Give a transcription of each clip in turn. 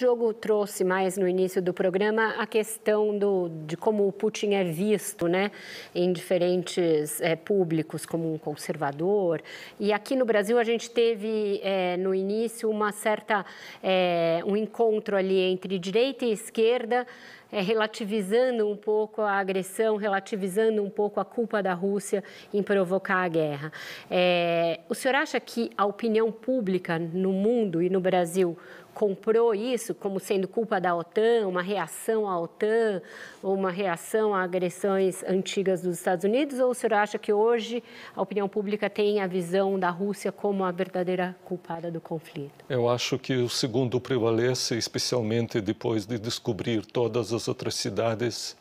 Diogo trouxe mais no início do programa a questão do, de como o Putin é visto né, em diferentes é, públicos, como um conservador. E aqui no Brasil a gente teve é, no início uma certa, é, um encontro ali entre direita e esquerda é, relativizando um pouco a agressão, relativizando um pouco a culpa da Rússia em provocar a guerra. É, o senhor acha que a opinião pública no mundo e no Brasil comprou isso como sendo culpa da OTAN, uma reação à OTAN, uma reação a agressões antigas dos Estados Unidos? Ou o senhor acha que hoje a opinião pública tem a visão da Rússia como a verdadeira culpada do conflito? Eu acho que o segundo prevalece, especialmente depois de descobrir todas as as outras cidades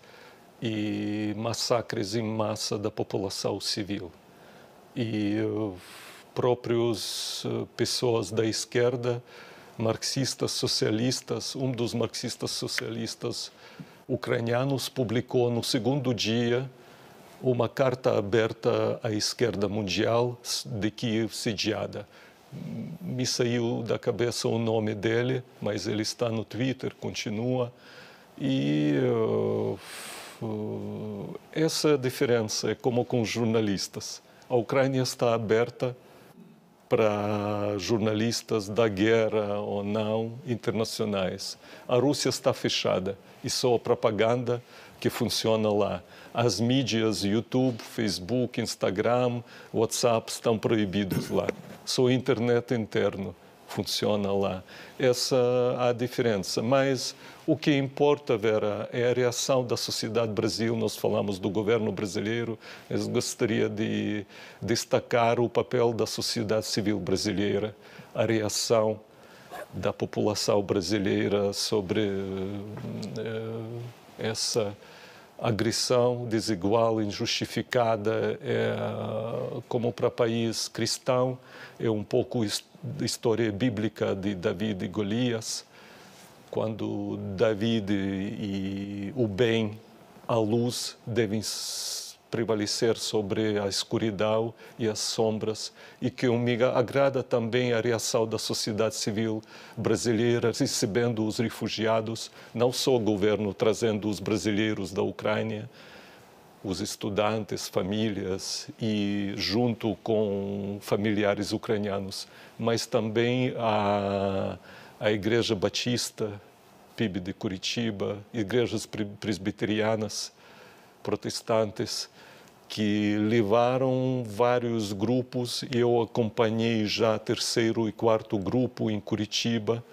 e massacres em massa da população civil. E eh, próprios eh, pessoas da esquerda, marxistas, socialistas, um dos marxistas socialistas ucranianos publicou no segundo dia uma carta aberta à esquerda mundial de Kiev sediada. Me saiu da cabeça o nome dele, mas ele está no Twitter, continua. E uh, essa diferença é como com jornalistas. A Ucrânia está aberta para jornalistas da guerra ou não internacionais. A Rússia está fechada e só a propaganda que funciona lá. As mídias, YouTube, Facebook, Instagram, WhatsApp estão proibidos lá. Só a internet interno funciona lá. Essa a diferença. Mas o que importa, Vera, é a reação da sociedade Brasil. Nós falamos do governo brasileiro. Eu gostaria de destacar o papel da sociedade civil brasileira, a reação da população brasileira sobre uh, essa agressão desigual, injustificada, é, como para país cristão, é um pouco a história bíblica de Davi e Golias, quando Davi e o bem, a luz, devem prevalecer sobre a escuridão e as sombras e que miga agrada também a reação da sociedade civil brasileira recebendo os refugiados, não só o governo trazendo os brasileiros da Ucrânia, os estudantes, famílias e junto com familiares ucranianos, mas também a, a Igreja Batista, PIB de Curitiba, igrejas presbiterianas, protestantes que levaram vários grupos. Eu acompanhei já terceiro e quarto grupo em Curitiba,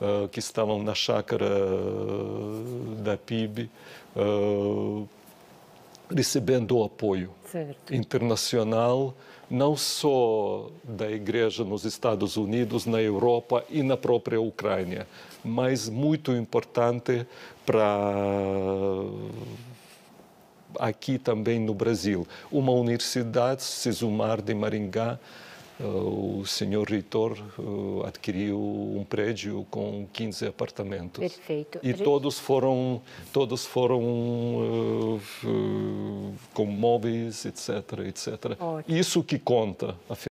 uh, que estavam na chácara eh, da PIB, uh, eh, recebendo apoio certo. internacional, não só da Igreja nos Estados Unidos, na Europa e na própria Ucrânia, mas muito importante para aqui também no Brasil. Uma universidade, Sesumar de Maringá, eh, o senhor reitor eh, adquiriu um prédio com 15 apartamentos. Perfeito. E todos foram, todos foram uh, uh, com móveis, etc, etc. Ótimo. Isso que conta, afinal.